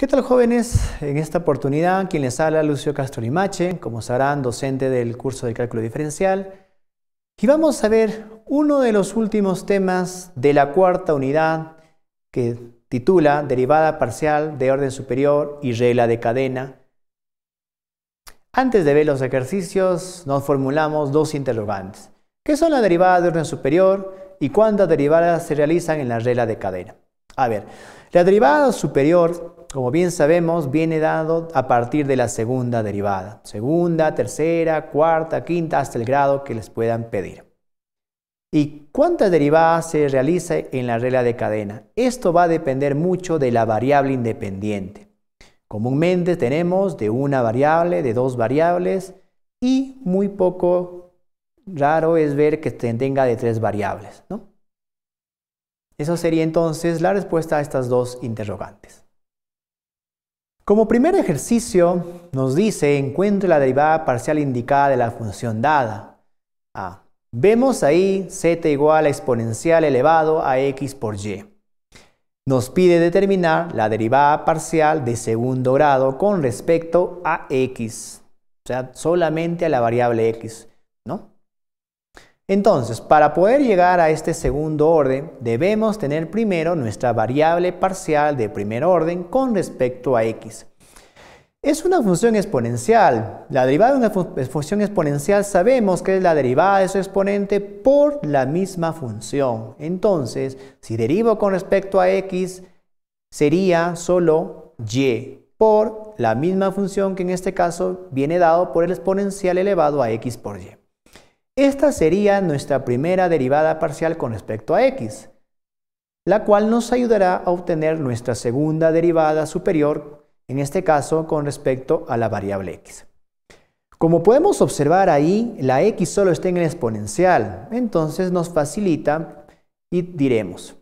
¿Qué tal jóvenes? En esta oportunidad quien les habla Lucio Castro Limache, como sabrán, docente del curso de cálculo diferencial. Y vamos a ver uno de los últimos temas de la cuarta unidad que titula Derivada parcial de orden superior y regla de cadena. Antes de ver los ejercicios, nos formulamos dos interrogantes. ¿Qué son las derivadas de orden superior y cuántas derivadas se realizan en la regla de cadena? A ver, la derivada superior como bien sabemos, viene dado a partir de la segunda derivada, segunda, tercera, cuarta, quinta, hasta el grado que les puedan pedir. ¿Y cuántas derivadas se realiza en la regla de cadena? Esto va a depender mucho de la variable independiente. Comúnmente tenemos de una variable, de dos variables y muy poco raro es ver que tenga de tres variables. ¿no? Eso sería entonces la respuesta a estas dos interrogantes. Como primer ejercicio, nos dice encuentre la derivada parcial indicada de la función dada. a. vemos ahí z igual a exponencial elevado a x por y. Nos pide determinar la derivada parcial de segundo grado con respecto a x, o sea, solamente a la variable x. Entonces, para poder llegar a este segundo orden, debemos tener primero nuestra variable parcial de primer orden con respecto a x. Es una función exponencial. La derivada de una función exponencial sabemos que es la derivada de su exponente por la misma función. Entonces, si derivo con respecto a x, sería solo y por la misma función que en este caso viene dado por el exponencial elevado a x por y. Esta sería nuestra primera derivada parcial con respecto a x, la cual nos ayudará a obtener nuestra segunda derivada superior, en este caso con respecto a la variable x. Como podemos observar ahí, la x solo está en el exponencial, entonces nos facilita y diremos.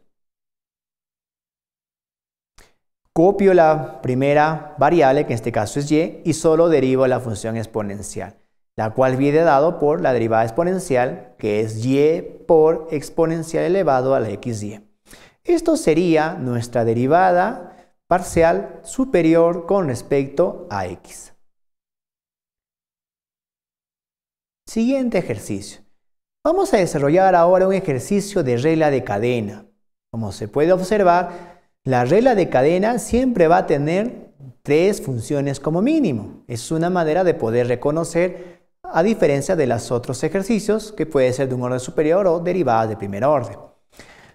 Copio la primera variable, que en este caso es y, y solo derivo la función exponencial la cual viene dado por la derivada exponencial, que es y por exponencial elevado a la xy. Esto sería nuestra derivada parcial superior con respecto a x. Siguiente ejercicio. Vamos a desarrollar ahora un ejercicio de regla de cadena. Como se puede observar, la regla de cadena siempre va a tener tres funciones como mínimo. Es una manera de poder reconocer a diferencia de los otros ejercicios que puede ser de un orden superior o derivadas de primer orden.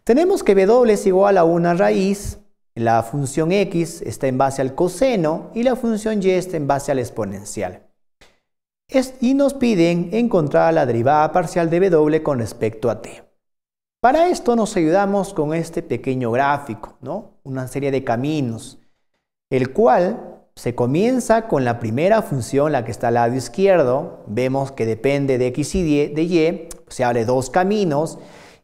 Tenemos que W es igual a una raíz, la función X está en base al coseno y la función Y está en base al exponencial. y nos piden encontrar la derivada parcial de W con respecto a T. Para esto nos ayudamos con este pequeño gráfico, ¿no? una serie de caminos, el cual se comienza con la primera función, la que está al lado izquierdo. Vemos que depende de x y de y, se abre dos caminos.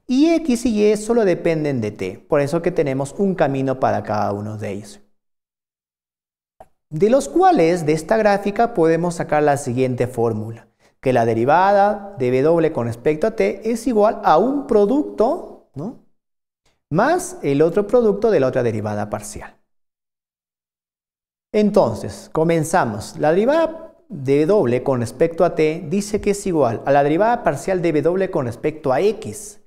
Y x y y solo dependen de t, por eso que tenemos un camino para cada uno de ellos. De los cuales, de esta gráfica, podemos sacar la siguiente fórmula. Que la derivada de w con respecto a t es igual a un producto, Más el otro producto de la otra derivada parcial. Entonces, comenzamos. La derivada de w con respecto a t dice que es igual a la derivada parcial de w con respecto a x.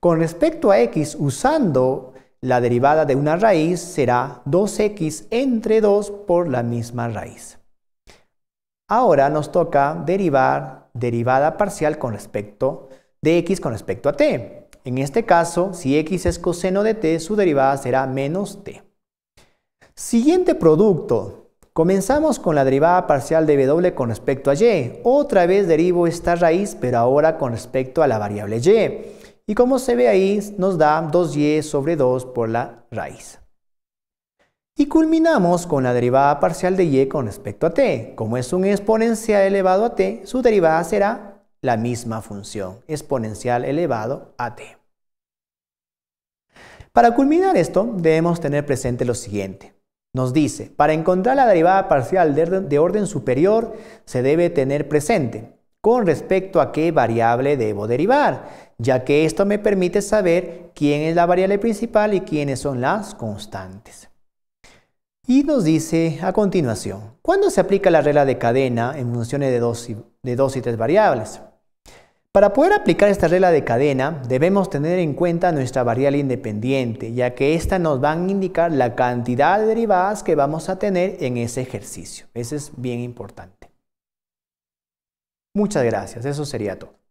Con respecto a x, usando la derivada de una raíz, será 2x entre 2 por la misma raíz. Ahora nos toca derivar derivada parcial con respecto de x con respecto a t. En este caso, si x es coseno de t, su derivada será menos t. Siguiente producto. Comenzamos con la derivada parcial de W con respecto a Y. Otra vez derivo esta raíz, pero ahora con respecto a la variable Y. Y como se ve ahí, nos da 2Y sobre 2 por la raíz. Y culminamos con la derivada parcial de y con respecto a t. Como es un exponencial elevado a t, su derivada será la misma función, exponencial elevado a t. Para culminar esto, debemos tener presente lo siguiente. Nos dice, para encontrar la derivada parcial de orden superior se debe tener presente con respecto a qué variable debo derivar, ya que esto me permite saber quién es la variable principal y quiénes son las constantes. Y nos dice a continuación, ¿cuándo se aplica la regla de cadena en funciones de dos de dos y tres variables? Para poder aplicar esta regla de cadena, debemos tener en cuenta nuestra variable independiente, ya que ésta nos va a indicar la cantidad de derivadas que vamos a tener en ese ejercicio. Eso es bien importante. Muchas gracias, eso sería todo.